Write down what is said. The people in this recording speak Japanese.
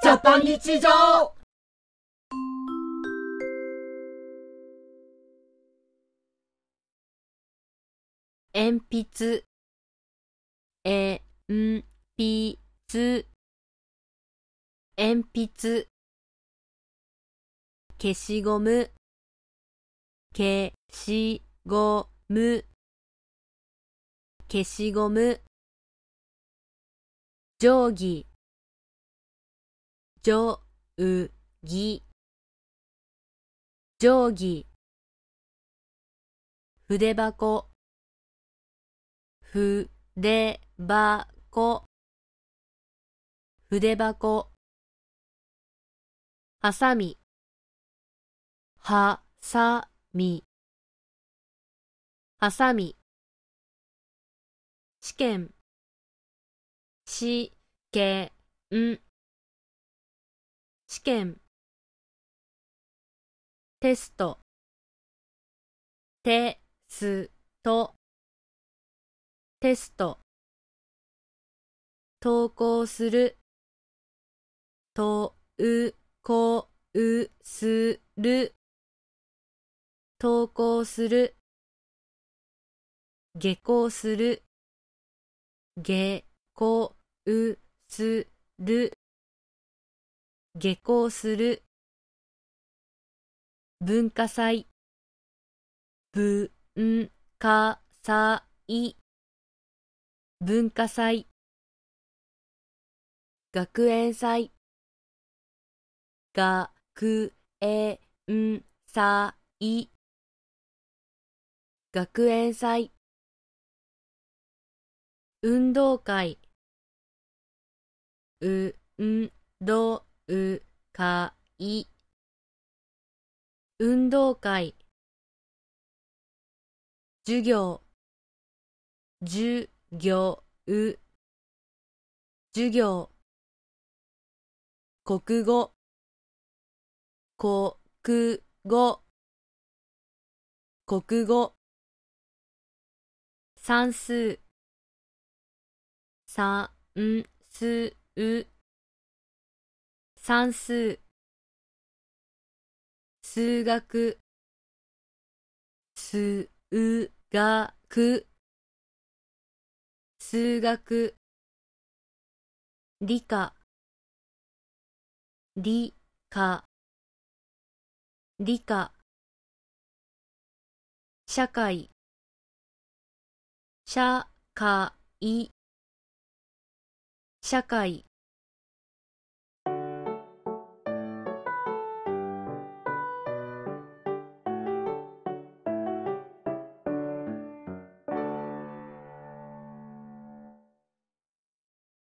ジャパン日常鉛筆鉛筆鉛筆消しゴム消しゴム消しゴム定規じょうぎ定規筆箱筆箱筆箱はさみはさみはさみ試験試験試験テストテストテスト投稿するとうこうする投稿する下校する下校うする下校する文化祭文化祭文化祭学園祭学園祭学園祭運動会運動う、か、い。運動会。授業。授業、う。授業。国語。国語。国語。算数。算数。算数数学数学数学理科理科理科社会社会社会